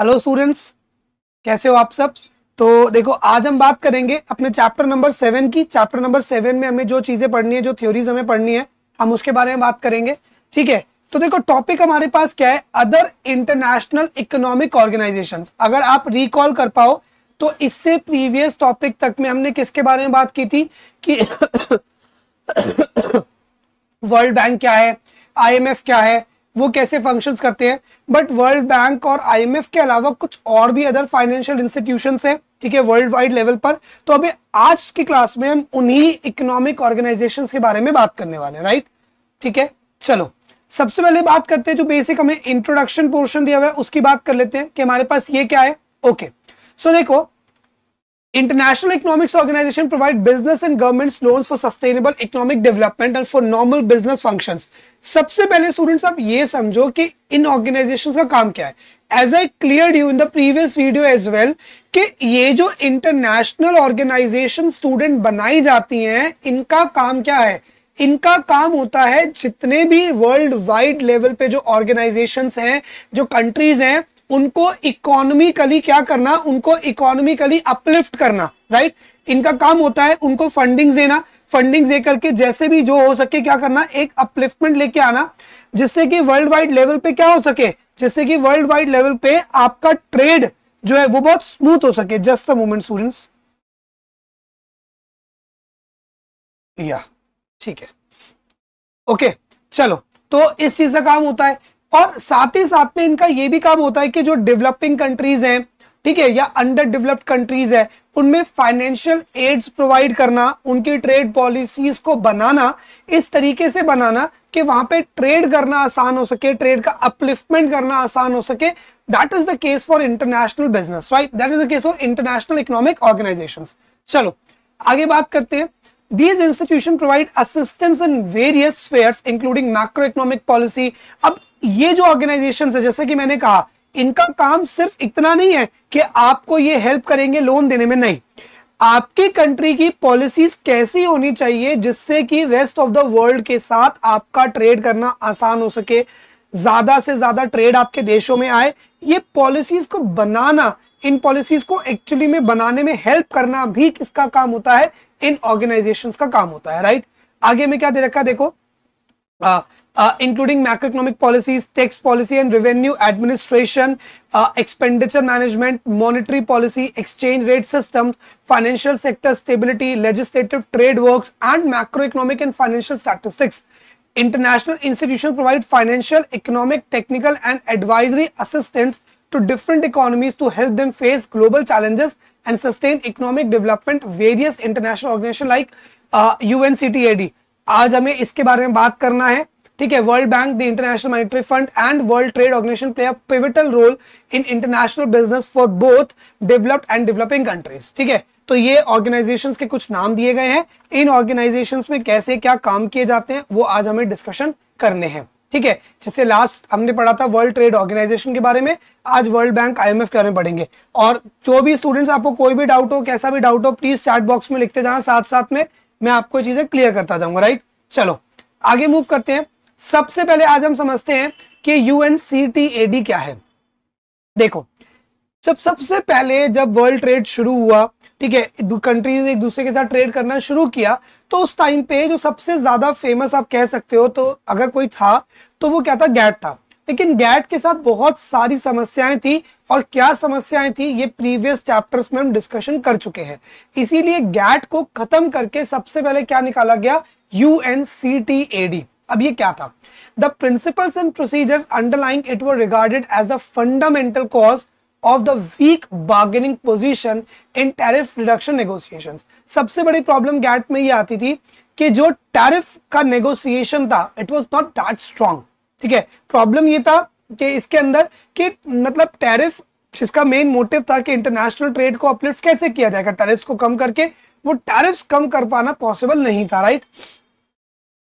Hello students कैसे हो आप सब तो देखो आज हम बात करेंगे अपने चैप्टर नंबर सेवन की चैप्टर नंबर सेवन में हमें जो चीजें पढ़नी है जो थ्योरीज हमें पढ़नी है हम उसके बारे में बात करेंगे ठीक है तो देखो टॉपिक हमारे पास क्या है अदर इंटरनेशनल इकोनॉमिक ऑर्गेनाइजेशन अगर आप रिकॉल कर पाओ तो इससे प्रीवियस टॉपिक तक में हमने किसके बारे में बात की थी कि वर्ल्ड बैंक क्या है आईएमएफ क्या है वो कैसे फंक्शन करते हैं बट वर्ल्ड बैंक और आईएमएफ के अलावा कुछ और भी अदर फाइनेंशियल इंस्टीट्यूशन है ठीक है वर्ल्ड वाइड लेवल पर तो अभी आज की क्लास में हम उन्हीं इकोनॉमिक ऑर्गेनाइजेशन के बारे में बात करने वाले राइट ठीक है चलो सबसे पहले बात करते हैं जो बेसिक हमें इंट्रोडक्शन पोर्शन दिया हुआ है उसकी बात कर लेते हैं कि हमारे पास ये क्या है ओके okay. सो so, देखो International Economics Organization provide business and governments loans for sustainable economic development and for normal business functions. सबसे पहले स्टूडेंट्स आप ये समझो कि इन ऑर्गेनाइजेशंस का काम क्या है as I clear you in the previous video as well कि ये जो इंटरनेशनल ऑर्गेनाइजेशन स्टूडेंट बनाई जाती हैं इनका काम क्या है इनका काम होता है जितने भी वर्ल्ड वाइड लेवल पे जो ऑर्गेनाइजेशंस हैं जो कंट्रीज हैं उनको इकोनॉमिकली क्या करना उनको इकोनॉमिकली अपलिफ्ट करना राइट इनका काम होता है उनको फंडिंग देना फंडिंग दे करके जैसे भी जो हो सके क्या करना एक अपलिफ्टमेंट लेके आना जिससे कि वर्ल्ड वाइड लेवल पे क्या हो सके जिससे कि वर्ल्ड वाइड लेवल पे आपका ट्रेड जो है वो बहुत स्मूथ हो सके जस्ट द मोमेंट स्टूडेंट्स या ठीक है ओके चलो तो इस चीज का काम होता है और साथ ही साथ में इनका यह भी काम होता है कि जो डेवलपिंग कंट्रीज हैं ठीक है या अंडर डेवलप्ड कंट्रीज है उनमें फाइनेंशियल एड्स प्रोवाइड करना उनकी ट्रेड पॉलिसीज को बनाना इस तरीके से बनाना कि वहां पे ट्रेड करना आसान हो सके ट्रेड का अपलिफ्टमेंट करना आसान हो सके that is the case for international business right that is the case for international economic organisation चलो आगे बात करते हैं These institutions provide assistance in various spheres including macroeconomic policy. अब ये जो ऑर्गेनाइजेशन है जैसे कि मैंने कहा इनका काम सिर्फ इतना नहीं है कि आपको ये हेल्प करेंगे लोन देने में नहीं आपकी कंट्री की पॉलिसीज कैसी होनी चाहिए जिससे कि रेस्ट ऑफ द वर्ल्ड के साथ आपका ट्रेड करना आसान हो सके ज्यादा से ज्यादा ट्रेड आपके देशों में आए ये पॉलिसीज को बनाना इन पॉलिसीज को एक्चुअली में बनाने में हेल्प करना भी किसका काम होता है इन ऑर्गेनाइजेशन का काम होता है राइट आगे में क्या दे रखा है देखो including macro economic policies tax policy and revenue administration expenditure management monetary policy exchange rate system financial sector stability legislative trade work and macro economic and financial statistics international institution provide financial economic technical and advisory assistance to different economies to help them face global challenges and sustain economic development various international organization like UNCTAD uh, आज हमें इसके बारे में बात करना है ठीक है World Bank the International Monetary Fund and World Trade Organization play a pivotal role in international business for both developed and developing countries ठीक है तो ये ऑर्गेनाइजेशंस के कुछ नाम दिए गए हैं इन ऑर्गेनाइजेशंस में कैसे क्या काम किए जाते हैं वो आज हमें डिस्कशन करने हैं ठीक है जैसे लास्ट हमने पढ़ा था वर्ल्ड ट्रेड ऑर्गेनाइजेशन के बारे में आज वर्ल्ड बैंक आईएमएफ के बारे में पढ़ेंगे और जो भी स्टूडेंट्स आपको कोई भी डाउट हो कैसा भी डाउट हो प्लीज चैट बॉक्स में लिखते जाना साथ साथ में मैं आपको चीजें क्लियर करता जाऊंगा राइट चलो आगे मूव करते हैं सबसे पहले आज हम समझते हैं कि यूएनसीटीएडी क्या है देखो जब सबसे पहले जब वर्ल्ड ट्रेड शुरू हुआ ठीक है कंट्रीज एक दूसरे के साथ ट्रेड करना शुरू किया तो उस टाइम पे जो सबसे ज्यादा फेमस आप कह सकते हो तो अगर कोई था तो वो क्या था गैट था लेकिन गैट के साथ बहुत सारी समस्याएं थी और क्या समस्याएं थी ये प्रीवियस चैप्टर्स में हम डिस्कशन कर चुके हैं इसीलिए गैट को खत्म करके सबसे पहले क्या निकाला गया U N C T A D अब ये क्या था the principles and procedures underlying it were regarded as the fundamental cause of the weak bargaining position in tariff reduction negotiation सबसे बड़ी प्रॉब्लम गैट में ये आती थी कि जो टैरिफ का नेगोसिएशन था it was not that strong ठीक है प्रॉब्लम ये था कि इसके अंदर कि मतलब टैरिफ जिसका मेन मोटिव था कि इंटरनेशनल ट्रेड को अपलिफ्ट कैसे किया जाएगा टैरिफ्स को कम करके वो टैरिफ्स कम कर पाना पॉसिबल नहीं था right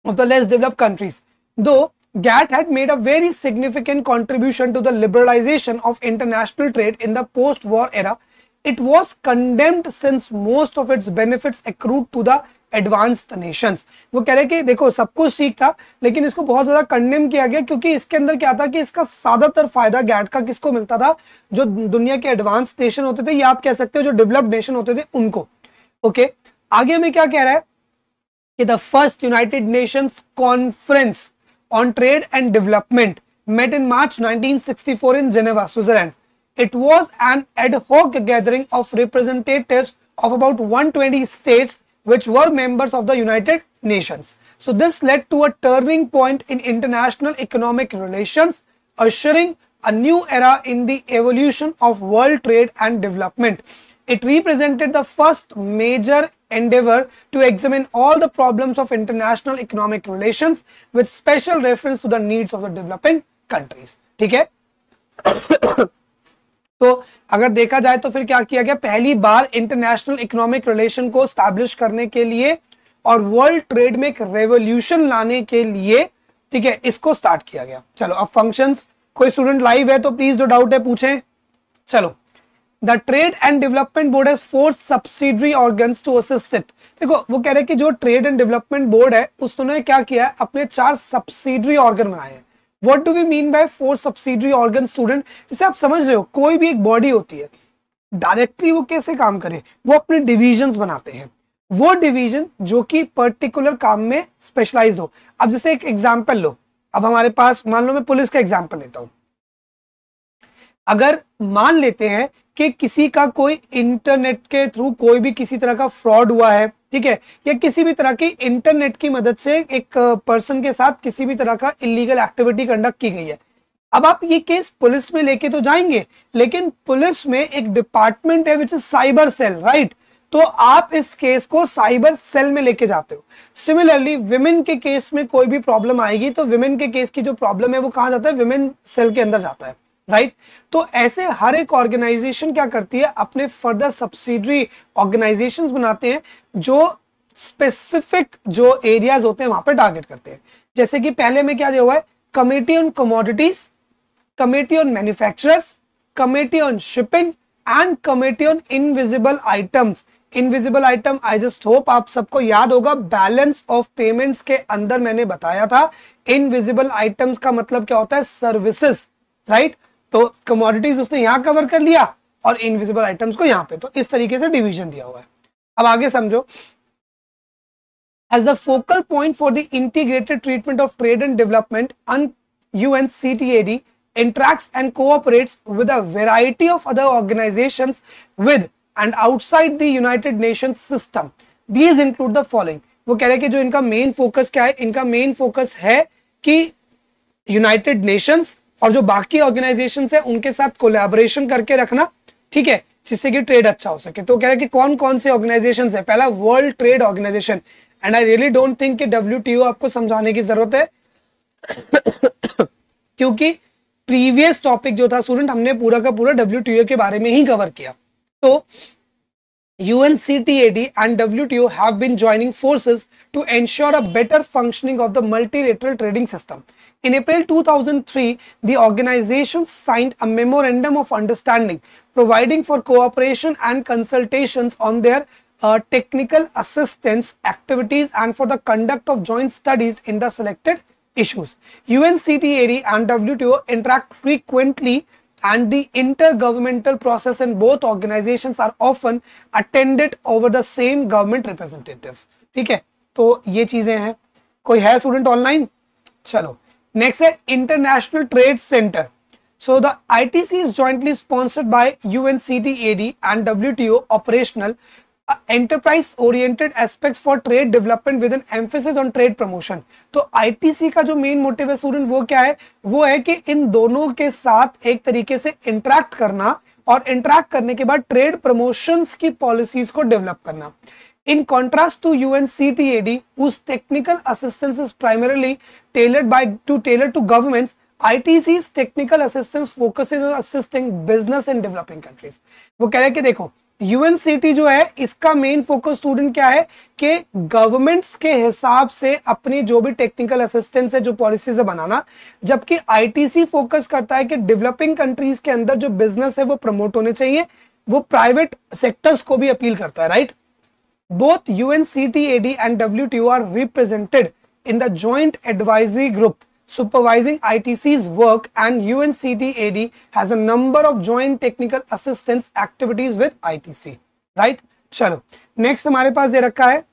of the less develop countries though GATT had made a very significant contribution to the liberalization of international trade in the post-war era. It was condemned since most of its benefits accrued to the advanced nations वो कह रहे कि देखो सब कुछ ठीक था लेकिन इसको बहुत ज्यादा कंडेम किया गया क्योंकि इसके अंदर क्या था कि इसका ज्यादातर फायदा गैट का किसको मिलता था जो दुनिया के एडवांस नेशन होते थे या आप कह सकते हो जो डेवलप्ड नेशन होते थे उनको ओके आगे में क्या कह रहा है कि the first United Nations Conference on Trade and Development met in March 1964 in Geneva, Switzerland. It was an ad hoc gathering of representatives of about 120 states which were members of the United Nations. So this led to a turning point in international economic relations, ushering a new era in the evolution of world trade and development. It represented the first major endeavor to examine all the problems of international economic relations with special reference to the needs of the developing countries theek hai तो अगर देखा जाए तो फिर क्या किया गया पहली बार इंटरनेशनल इकोनॉमिक रिलेशन को स्टैब्लिश करने के लिए और वर्ल्ड ट्रेड में एक रेवोल्यूशन लाने के लिए ठीक है इसको स्टार्ट किया गया चलो अब फंक्शंस कोई स्टूडेंट लाइव है तो प्लीज जो डाउट है पूछें चलो the Trade and Development Board has four subsidiary organ to assist it देखो वो कह रहे हैं कि जो ट्रेड एंड डेवलपमेंट बोर्ड है उसने क्या किया है अपने चार सब्सिडरी ऑर्गन बनाए हैं what do we mean by four subsidiary organ student जिसे आप समझ रहे हो कोई भी एक बॉडी होती है डायरेक्टली वो कैसे काम करे वो अपने डिविजन बनाते हैं वो डिवीजन जो कि पर्टिकुलर काम में स्पेशलाइज हो अब जैसे एक एग्जाम्पल लो अब हमारे पास मान लो मैं पुलिस का एग्जाम्पल लेता हूं अगर मान लेते हैं कि किसी का कोई इंटरनेट के थ्रू कोई भी किसी तरह का फ्रॉड हुआ है ठीक है या किसी भी तरह की इंटरनेट की मदद से एक पर्सन के साथ किसी भी तरह का इलीगल एक्टिविटी कंडक्ट की गई है अब आप ये केस पुलिस में लेके तो जाएंगे लेकिन पुलिस में एक डिपार्टमेंट है which is cyber cell right तो आप इस केस को साइबर सेल में लेके जाते हो सिमिलरली विमेन के केस में कोई भी प्रॉब्लम आएगी तो विमेन के केस की जो प्रॉब्लम है वो कहा जाता है विमेन सेल के अंदर जाता है राइट तो ऐसे हर एक ऑर्गेनाइजेशन क्या करती है अपने फर्दर सब्सिडरी ऑर्गेनाइजेशंस बनाते हैं जो स्पेसिफिक जो एरियाज होते हैं वहां पर टारगेट करते हैं जैसे कि पहले में क्या दिया हुआ है committee on commodities committee on manufacturers committee on shipping and committee on invisible items invisible item I just hope आप सबको याद होगा बैलेंस ऑफ पेमेंट्स के अंदर मैंने बताया था इनविजिबल आइटम्स का मतलब क्या होता है सर्विसेस राइट right? तो कमोडिटीज उसने यहाँ कवर कर लिया और इनविजिबल आइटम्स को यहाँ पे तो इस तरीके से डिवीजन दिया हुआ है अब आगे समझो as the focal point for the integrated treatment of trade and development UNCTAD interact and cooperate with a variety of other organisation with and outside the United Nation system these include the following वो कह रहे हैं कि जो इनका main focus क्या है इनका मेन फोकस है कि यूनाइटेड नेशंस और जो बाकी ऑर्गेनाइजेशन है उनके साथ कोलेबोरेशन करके रखना ठीक है जिससे कि ट्रेड अच्छा हो सके तो कह रहे कि कौन कौन से ऑर्गेनाइजेशन है पहला World Trade Organization and I really don't think कि डब्ल्यू आपको समझाने की जरूरत है क्योंकि प्रीवियस टॉपिक जो था स्टूडेंट हमने पूरा का पूरा डब्ल्यू के बारे में ही कवर किया तो UNCTAD and WTO have been joining forces to ensure a better functioning of the multilateral trading system In April 2003, the organizations signed a Memorandum of Understanding providing for cooperation and consultations on their uh, technical assistance activities and for the conduct of joint studies in the selected issues. UNCTAD and WTO interact frequently and the intergovernmental process in both organizations are often attended over the same government representative. ठीक है तो ये चीजें कोई है student online चलो Next है International Trade Center. So the ITC is jointly sponsored by UNCTAD and WTO operational uh, enterprise oriented aspects for trade development with an emphasis on trade promotion. तो ITC का जो main motive है सूरन वो क्या है वो है कि इन दोनों के साथ एक तरीके से इंटरेक्ट करना और इंटरेक्ट करने के बाद ट्रेड प्रमोशंस की पॉलिसीज को डेवलप करना In contrast to UNCTAD, whose technical assistance is primarily tailored by to tailored to governments, ITC's technical assistance focuses on assisting business in developing countries. वो कह रहे हैं कि देखो यूएनसीटी जो है इसका मेन फोकस स्टूडेंट क्या है कि गवर्नमेंट्स के हिसाब से अपनी जो भी टेक्निकल असिस्टेंस है जो पॉलिसीज है बनाना जबकि आईटीसी फोकस करता है कि डेवलपिंग कंट्रीज के अंदर जो बिजनेस है वो प्रमोट होने चाहिए वो प्राइवेट सेक्टर्स को भी अपील करता है right both UNCTAD and WTO are represented in the Joint Advisory Group supervising ITC's work and UNCTAD has a number of joint technical assistance activities with ITC. Right? चलो Next, हमारे पास दे रखा है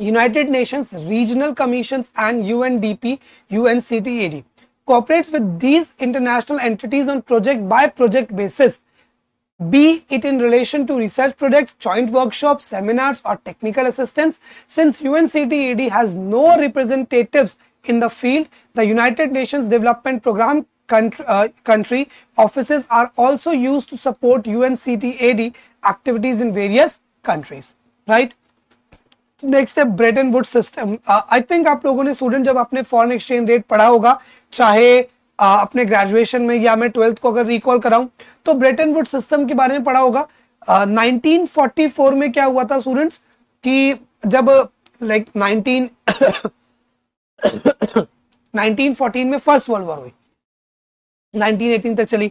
United Nations Regional Commissions and UNDP, UNCTAD cooperates with these international entities on project by project basis be it in relation to research projects, joint workshops, seminars or technical assistance. Since UNCTAD has no representatives in the field, the United Nations Development Programme country, uh, country offices are also used to support UNCTAD activities in various countries, right? Next है Bretton Woods system I think आप लोगों ने student जब आपने foreign exchange rate पढ़ा होगा चाहे अपने ग्रेजुएशन में या मैं ट्वेल्थ को अगर रिकॉल कराऊं तो ब्रेटन वुड सिस्टम के बारे में पढ़ा होगा नाइनटीन फोर्टी फोर में क्या हुआ था स्टूडेंट्स कि जब लाइक नाइनटीन नाइनटीन फोर्टीन में फर्स्ट वर्ल्ड वॉर हुई 1918 तक चली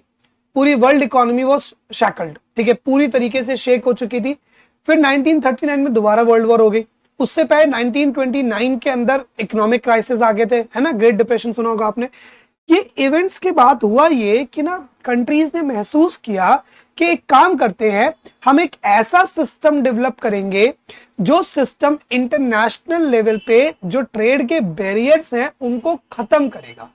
पूरी वर्ल्ड इकोनॉमी वॉज शैकल्ड ठीक है पूरी तरीके से शेक हो चुकी थी फिर 1939 में दोबारा वर्ल्ड वॉर हो गई उससे पहले 1929 के अंदर इकोनॉमिक क्राइसिस आ गए थे है ना ग्रेट डिप्रेशन सुना होगा आपने ये इवेंट्स के बाद हुआ ये कि ना कंट्रीज ने महसूस किया कि एक काम करते हैं हम एक ऐसा सिस्टम डेवलप करेंगे जो सिस्टम इंटरनेशनल लेवल पे जो ट्रेड के बैरियर्स हैं उनको खत्म करेगा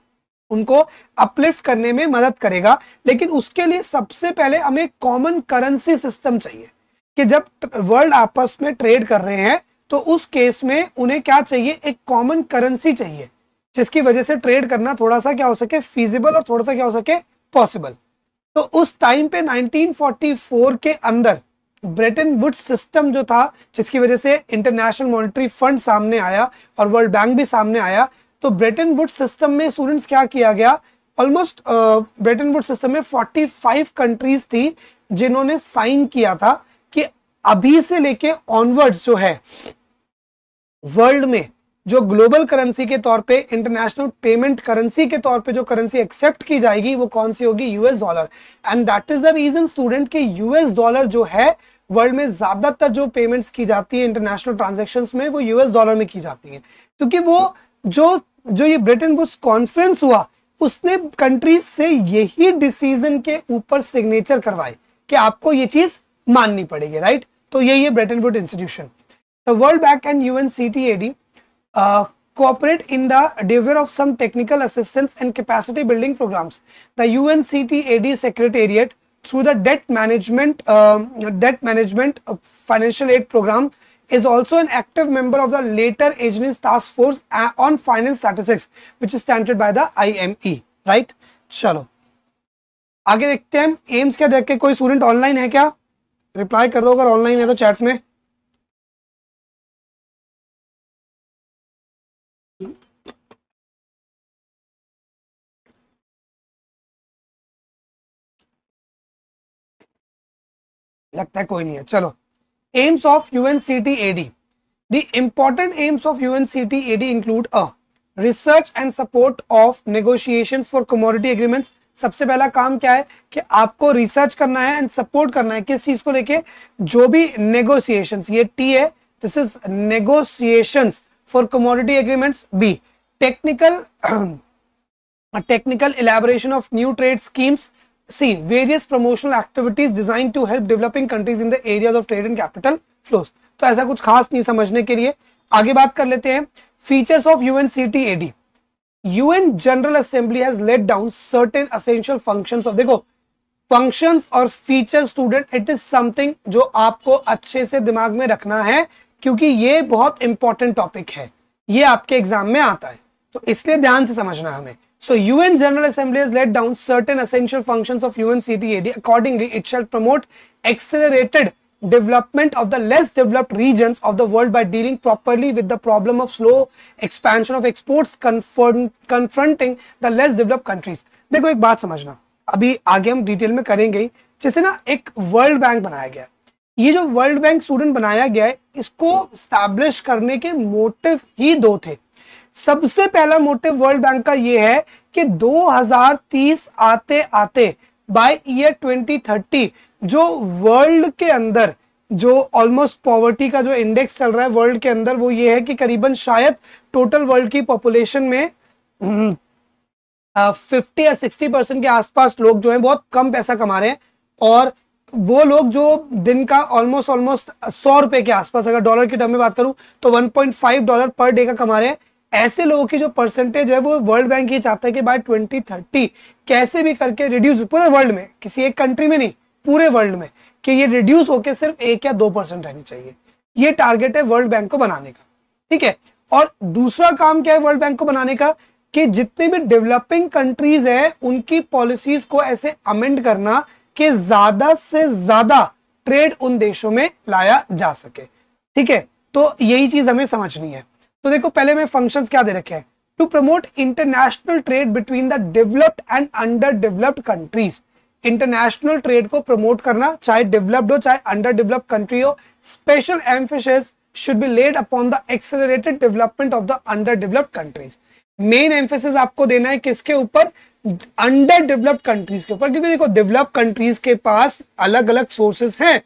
उनको अपलिफ्ट करने में मदद करेगा लेकिन उसके लिए सबसे पहले हमें कॉमन करेंसी सिस्टम चाहिए कि जब वर्ल्ड आपस में ट्रेड कर रहे हैं तो उस केस में उन्हें क्या चाहिए एक कॉमन करेंसी चाहिए जिसकी वजह से ट्रेड करना थोड़ा सा क्या हो सके फीजिबल और थोड़ा सा क्या हो सके पॉसिबल तो उस टाइम पे 1944 के अंदर ब्रिटेन वुड सिस्टम जो था जिसकी वजह से इंटरनेशनल मॉनिटरी फंड सामने आया और वर्ल्ड बैंक भी सामने आया तो ब्रिटेन वुड सिस्टम में स्टूडेंट्स क्या किया गया ऑलमोस्ट ब्रिटेन वुड सिस्टम में 45 कंट्रीज थी जिन्होंने साइन किया था कि अभी से लेके ऑनवर्ड्स जो है वर्ल्ड में जो ग्लोबल करेंसी के तौर पे इंटरनेशनल पेमेंट करेंसी के तौर पे जो करेंसी एक्सेप्ट की जाएगी वो कौन सी होगी US dollar and that is the reason student के यूएस डॉलर जो है वर्ल्ड में ज्यादातर जो पेमेंट्स की जाती है इंटरनेशनल ट्रांजेक्शन में वो यूएस डॉलर में की जाती है क्योंकि वो जो जो ये ब्रिटेन वो कॉन्फ्रेंस हुआ उसने कंट्रीज से यही डिसीजन के ऊपर सिग्नेचर करवाए कि आपको ये चीज माननी पड़ेगी राइट तो यही है Bretton Woods institution the World Bank and UN C T AD cooperate in the delivery of some technical assistance and capacity building programs. The UNCTAD Secretariat through the debt management uh, debt management financial aid program is also an active member of the later agency task force on finance statistics which is standard by the IME right chalo आगे देखते हैं AIIMS क्या देख के कोई student online है क्या reply कर दो अगर ऑनलाइन है तो चैट में लगता है कोई नहीं है चलो aims of C T AD the important aims The important C T AD include a research and support of negotiation for commodity agreement सबसे पहला काम क्या है कि आपको रिसर्च करना है एंड सपोर्ट करना है किस चीज को लेके जो भी नेगोशिएशन ये टी है this is negotiation for commodity agreement B technical technical elaboration of new trade schemes C. Various promotional activities designed to help developing countries in the areas of trade and capital flows. तो ऐसा कुछ खास नहीं समझने के लिए आगे बात कर लेते हैं features of UN C T AD UN General Assembly has laid down certain essential functions of देखो फंक्शंस और feature student it is something जो आपको अच्छे से दिमाग में रखना है क्योंकि ये बहुत इंपॉर्टेंट टॉपिक है ये आपके एग्जाम में आता है तो इसलिए ध्यान से समझना हमें So UN General Assembly has laid down certain essential functions of UNCTAD. Accordingly, it shall promote accelerated development of the less developed regions of the world by dealing properly with the problem of slow expansion of exports confronting the less developed countries. देखो एक बात समझना अभी आगे हम detail में करेंगे ही जैसे ना एक वर्ल्ड बैंक बनाया गया ये जो वर्ल्ड बैंक स्टूडेंट बनाया गया है इसको स्टैब्लिश करने के मोटिव ही दो थे सबसे पहला मोटिव वर्ल्ड बैंक का ये है कि 2030 आते आते बाय ईयर 2030 जो वर्ल्ड के अंदर जो ऑलमोस्ट पॉवर्टी का जो इंडेक्स चल रहा है वर्ल्ड के अंदर वो ये है कि करीबन शायद टोटल वर्ल्ड की पॉपुलेशन में फिफ्टी हम्म, या सिक्सटी परसेंट के आसपास लोग जो हैं बहुत कम पैसा कमा रहे हैं और वो लोग जो दिन का ऑलमोस्ट ऑलमोस्ट सौ रुपए के आसपास अगर डॉलर के टर्म में बात करूं तो 1.5 डॉलर पर डे का कमा रहे हैं ऐसे लोगों की जो परसेंटेज है वो वर्ल्ड बैंक ये चाहता है कि बाय 2030 कैसे भी करके रिड्यूस पूरे वर्ल्ड में किसी एक कंट्री में नहीं पूरे वर्ल्ड में कि ये रिड्यूस होकर सिर्फ एक या दो परसेंट रहनी चाहिए ये टारगेट है वर्ल्ड बैंक को बनाने का ठीक है और दूसरा काम क्या है वर्ल्ड बैंक को बनाने का कि जितनी भी डेवलपिंग कंट्रीज है उनकी पॉलिसीज को ऐसे अमेंड करना कि ज्यादा से ज्यादा ट्रेड उन देशों में लाया जा सके ठीक है तो यही चीज हमें समझनी है तो देखो पहले मैं फंक्शंस क्या दे रखे हैं to promote international trade between the developed and under developed countries international trade को प्रमोट करना चाहे डेवलप्ड हो चाहे अंडर डेवलप्ड कंट्री हो special emphasis be laid upon the accelerated development of the under developed countries main emphasis आपको देना है किसके ऊपर अंडर डेवलप्ड कंट्रीज के ऊपर क्योंकि देखो डेवलप कंट्रीज के पास अलग अलग सोर्सेस हैं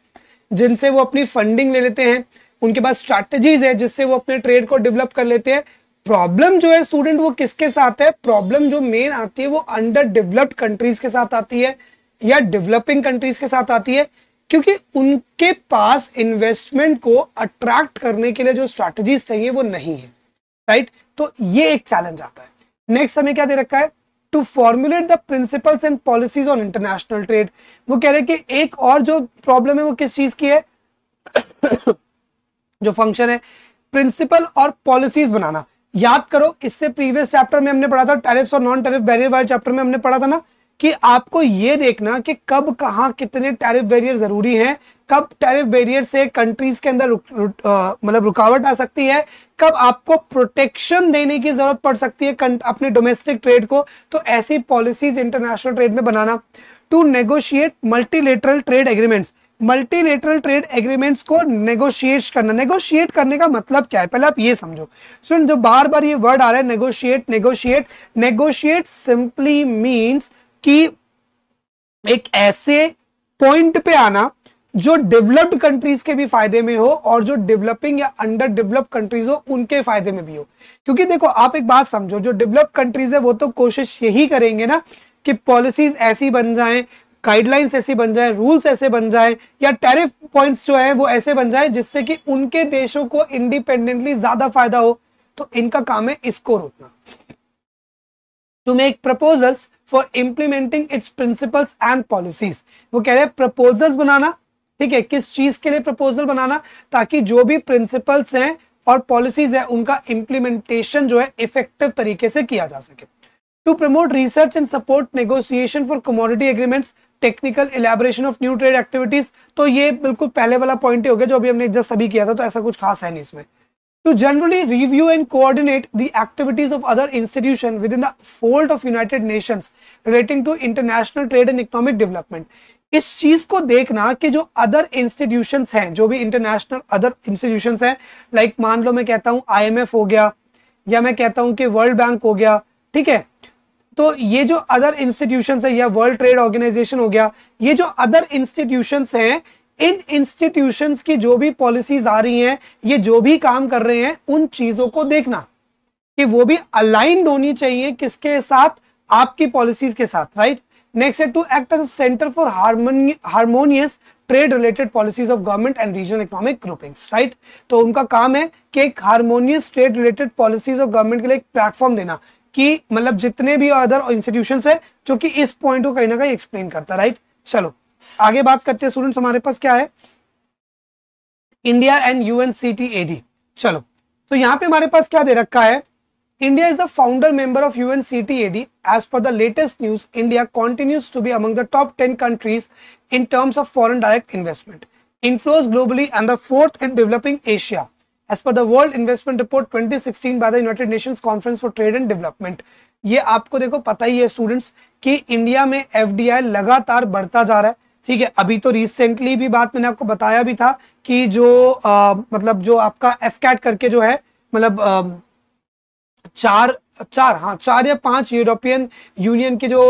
जिनसे वो अपनी फंडिंग ले लेते हैं उनके पास स्ट्रैटेजीज है जिससे वो अपने ट्रेड को डेवलप कर लेते हैं प्रॉब्लम जो है स्टूडेंट वो किसके साथ है प्रॉब्लम जो मेन आती है वो अंडर डेवलप्ड कंट्रीज के साथ आती है या डेवलपिंग कंट्रीज के साथ आती है क्योंकि उनके पास इन्वेस्टमेंट को अट्रैक्ट करने के लिए जो स्ट्रैटेजीज चाहिए वो नहीं है राइट तो ये एक चैलेंज आता है नेक्स्ट हमें क्या दे रखा है to formulate the principles and policies on international trade वो कह रहे हैं कि एक और जो प्रॉब्लम है वो किस चीज की है जो फंक्शन है प्रिंसिपल और पॉलिसीज बनाना याद करो इससे प्रीवियस चैप्टर में हमने पढ़ा था टैरिफ्स और नॉन टैरिफ बैरियर वाले चैप्टर में हमने पढ़ा था ना कि आपको ये देखना कि कब कहा कितने टैरिफ बैरियर जरूरी हैं कब टैरिफ बैरियर से कंट्रीज के अंदर मतलब रुकावट आ सकती है कब आपको प्रोटेक्शन देने की जरूरत पड़ सकती है अपने डोमेस्टिक ट्रेड को तो ऐसी पॉलिसीज इंटरनेशनल ट्रेड में बनाना to negotiate multilateral trade agreements multilateral trade agreements को नेगोशिएट करना नेगोशिएट करने का मतलब क्या है पहले आप ये समझो सुन जो बार बार ये वर्ड आ रहा है negotiate negotiate negotiate simply means कि एक ऐसे पॉइंट पे आना जो डेवलप्ड कंट्रीज के भी फायदे में हो और जो डेवलपिंग या अंडर डेवलप कंट्रीज हो उनके फायदे में भी हो क्योंकि देखो आप एक बात समझो जो डेवलप कंट्रीज है वो तो कोशिश यही करेंगे ना कि पॉलिसीज ऐसी बन जाएं गाइडलाइंस ऐसी बन जाए रूल्स ऐसे बन जाए या टैरिफ पॉइंट्स जो है वो ऐसे बन जाए जिससे कि उनके देशों को इंडिपेंडेंटली ज्यादा फायदा हो तो इनका काम है इसको रोकना to make proposals for implementing its principles and policies वो कह रहे हैं प्रपोजल्स बनाना ठीक है किस चीज के लिए प्रपोजल बनाना ताकि जो भी प्रिंसिपल्स हैं और पॉलिसीज है उनका इंप्लीमेंटेशन जो है इफेक्टिव तरीके से किया जा सके to promote research and support negotiation for commodity agreements technical elaboration of new trade activities तो ये बिल्कुल पहले वाला पॉइंट ही हो गया जो अभी हमने जस्ट अभी किया था तो ऐसा कुछ खास है नहीं इसमें generally review and coordinate the activities of other institution within the fold of United Nations relating to international trade and economic development इस चीज को देखना कि जो अदर इंस्टीट्यूशंस हैं जो भी इंटरनेशनल अदर इंस्टीट्यूशंस हैं लाइक मान लो मैं कहता हूं आईएमएफ हो गया या मैं कहता हूं कि वर्ल्ड बैंक हो गया ठीक है तो ये जो अदर इंस्टीट्यूशन है या वर्ल्ड ट्रेड ऑर्गेनाइजेशन हो गया ये जो अदर इंस्टीट्यूशन हैं इन इंस्टीट्यूशन की जो भी पॉलिसीज आ रही हैं ये जो भी काम कर रहे हैं उन चीजों को देखना कि वो भी अलाइंड होनी चाहिए किसके साथ आपकी पॉलिसीज के साथ राइट नेक्स्ट है to act as centre for harmonious trade related policies of government and regional economic groupings right तो उनका काम है कि एक harmonious trade related policies of government के लिए एक प्लेटफॉर्म देना कि मतलब जितने भी अदर इंस्टीट्यूशन है जो कि इस पॉइंट को कहीं ना कहीं एक्सप्लेन करता है राइट चलो आगे बात करते हैं स्टूडेंट्स हमारे पास क्या है इंडिया एंड यूएन चलो तो यहां पे हमारे पास क्या दे रखा है India is the founder member of UN C T AD as per the latest news India continues to be among the top ten countries in terms of foreign direct investment inflows globally and the fourth in developing Asia as per the World Investment Report 2016 by the United Nations Conference for Trade and Development ये आपको देखो पता ही है students कि India में F लगातार बढ़ता जा रहा है ठीक है अभी तो रिसेंटली भी बात मैंने आपको बताया भी था कि जो आ, मतलब जो आपका एफ करके जो है मतलब चार चार हाँ चार या पांच यूरोपियन यूनियन के जो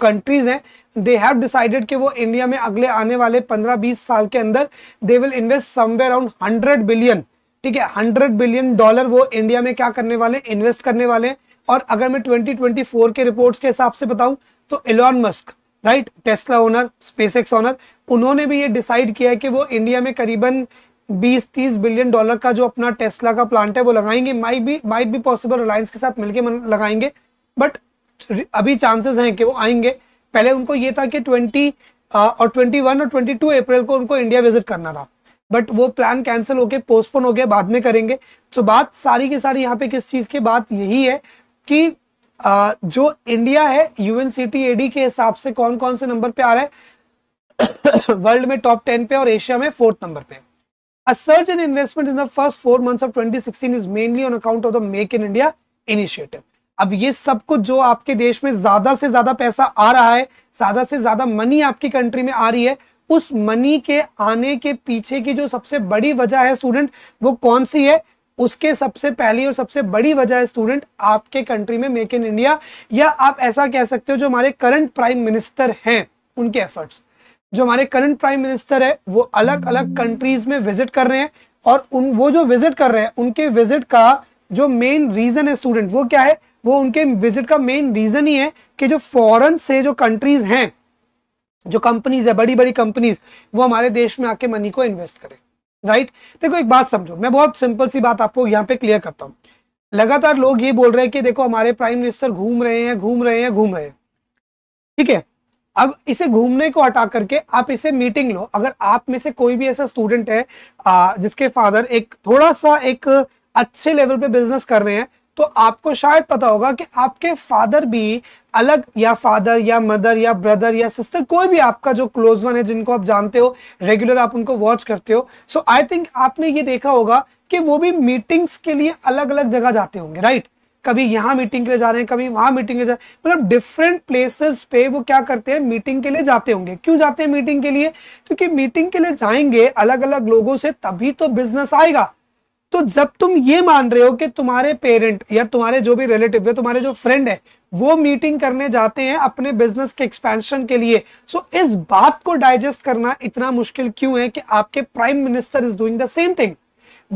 कंट्रीज हैं दे हैव डिसाइडेड कि वो इंडिया में अगले आने वाले 15-20 साल के अंदर they will invest somewhere around 100 billion ठीक है हंड्रेड बिलियन डॉलर वो इंडिया में क्या करने वाले इन्वेस्ट करने वाले और अगर मैं ट्वेंटी ट्वेंटी फोर के रिपोर्ट के हिसाब से बताऊं तो Elon Musk right Tesla owner SpaceX owner उन्होंने भी ये डिसाइड किया है कि वो इंडिया में करीबन 20-30 बिलियन डॉलर का जो अपना टेस्ला का प्लांट है वो लगाएंगे माइट भी माइट भी पॉसिबल रिलायंस के साथ मिलकर लगाएंगे बट अभी चांसेस हैं कि वो आएंगे पहले उनको ये था कि 20 uh, और 21 और 22 अप्रैल को उनको इंडिया विजिट करना था बट वो प्लान कैंसिल होके पोस्टपोन हो गया बाद में करेंगे तो बात सारी की सारी यहाँ पे किस चीज की बात यही है कि आ, जो इंडिया है यूएनसीटीएडी के हिसाब से कौन कौन से नंबर पे आ रहा है वर्ल्ड में टॉप टेन पे और एशिया में फोर्थ नंबर पे A surge in investment in the first four months of 2016 is mainly on account of the Make in India initiative. अब ये सब कुछ जो आपके देश में ज्यादा से ज्यादा पैसा आ रहा है ज्यादा से ज्यादा मनी आपकी कंट्री में आ रही है उस मनी के आने के पीछे की जो सबसे बड़ी वजह है स्टूडेंट वो कौन सी है उसके सबसे पहली और सबसे बड़ी वजह है स्टूडेंट आपके कंट्री में मेक इन इंडिया या आप ऐसा कह सकते हो जो हमारे करंट प्राइम मिनिस्टर हैं उनके एफर्ट्स जो हमारे करंट प्राइम मिनिस्टर है वो अलग अलग कंट्रीज में विजिट कर रहे हैं और उन वो जो विजिट कर रहे हैं उनके विजिट का जो मेन रीजन है स्टूडेंट वो क्या है वो उनके विजिट का मेन रीजन ही है कि जो फॉरन से जो कंट्रीज हैं जो कंपनीज है बड़ी बड़ी कंपनीज वो हमारे देश में आके मनी को इन्वेस्ट करें राइट देखो एक बात समझो मैं बहुत सिंपल सी बात आपको यहाँ पे क्लियर करता हूँ लगातार लोग ये बोल रहे हैं कि देखो हमारे प्राइम मिनिस्टर घूम रहे हैं घूम रहे हैं घूम रहे हैं ठीक है अब इसे घूमने को हटा करके आप इसे मीटिंग लो अगर आप में से कोई भी ऐसा स्टूडेंट है जिसके फादर एक थोड़ा सा एक अच्छे लेवल पे बिजनेस कर रहे हैं तो आपको शायद पता होगा कि आपके फादर भी अलग या फादर या मदर या ब्रदर या सिस्टर कोई भी आपका जो क्लोज वन है जिनको आप जानते हो रेगुलर आप उनको वॉच करते हो सो आई थिंक आपने ये देखा होगा कि वो भी मीटिंग्स के लिए अलग अलग जगह जाते होंगे राइट right? कभी यहाँ मीटिंग के लिए जा रहे हैं कभी वहां मीटिंग के लिए जा रहे मतलब डिफरेंट प्लेसेस पे वो क्या करते हैं मीटिंग के लिए जाते होंगे क्यों जाते हैं मीटिंग के लिए क्योंकि मीटिंग के लिए जाएंगे अलग अलग लोगों से तभी तो बिजनेस आएगा तो जब तुम ये मान रहे हो कि तुम्हारे पेरेंट या तुम्हारे जो भी रिलेटिव है तुम्हारे जो फ्रेंड है वो मीटिंग करने जाते हैं अपने बिजनेस के एक्सपेंशन के लिए सो so, इस बात को डाइजेस्ट करना इतना मुश्किल क्यों है कि आपके prime minister is doing the same thing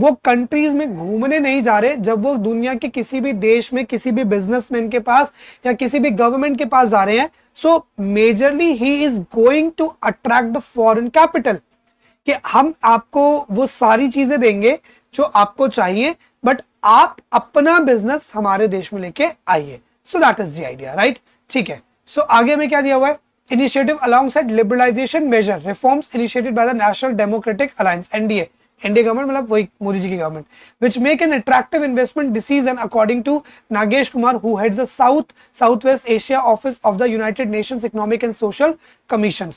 वो कंट्रीज में घूमने नहीं जा रहे जब वो दुनिया के किसी भी देश में किसी भी बिजनेसमैन के पास या किसी भी गवर्नमेंट के पास जा रहे हैं so majorly he is going to attract the foreign capital कि हम आपको वो सारी चीजें देंगे जो आपको चाहिए बट आप अपना बिजनेस हमारे देश में लेके आइए so that is the idea right ठीक है सो so, आगे में क्या दिया हुआ है initiative alongside liberalisation major reforms initiated by the National Democratic Alliance NDA India government मतलब वही मोदी जी की government which make an attractive investment decision according to Nagesh Kumar who heads the south south west Asia office of the United Nation Economic and Social Commission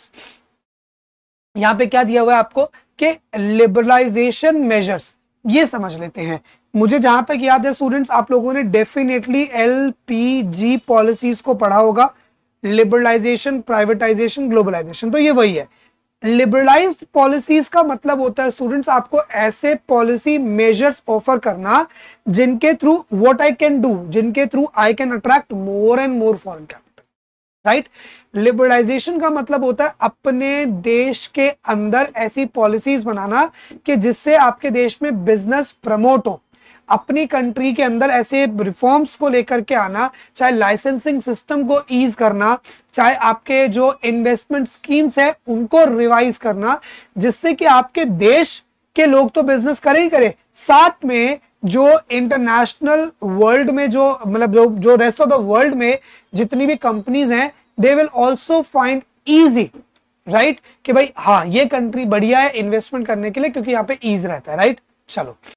यहां पे क्या दिया हुआ है आपको कि लिबरलाइजेशन मेजर्स ये समझ लेते हैं मुझे जहां तक याद है स्टूडेंट्स आप लोगों ने definitely L P G policies को पढ़ा होगा लिबरलाइजेशन प्राइवेटाइजेशन ग्लोबलाइजेशन तो ये वही है लिबरलाइज पॉलिसीज का मतलब होता है स्टूडेंट्स आपको ऐसे पॉलिसी मेजर्स ऑफर करना जिनके through what I can do जिनके through I can attract more and more foreign capital right liberalisation का मतलब होता है अपने देश के अंदर ऐसी पॉलिसीज बनाना कि जिससे आपके देश में बिजनेस प्रमोट हो अपनी कंट्री के अंदर ऐसे रिफॉर्म्स को लेकर के आना चाहे लाइसेंसिंग सिस्टम को ईज करना चाहे आपके जो इन्वेस्टमेंट स्कीम्स है उनको रिवाइज करना जिससे कि आपके देश के लोग तो बिजनेस करें ही करें साथ में जो इंटरनेशनल वर्ल्ड में जो मतलब जो जो रेस्ट ऑफ द वर्ल्ड में जितनी भी कंपनीज हैं they will also find easy right कि भाई हाँ ये कंट्री बढ़िया है इन्वेस्टमेंट करने के लिए क्योंकि यहां पे ईज रहता है राइट right? चलो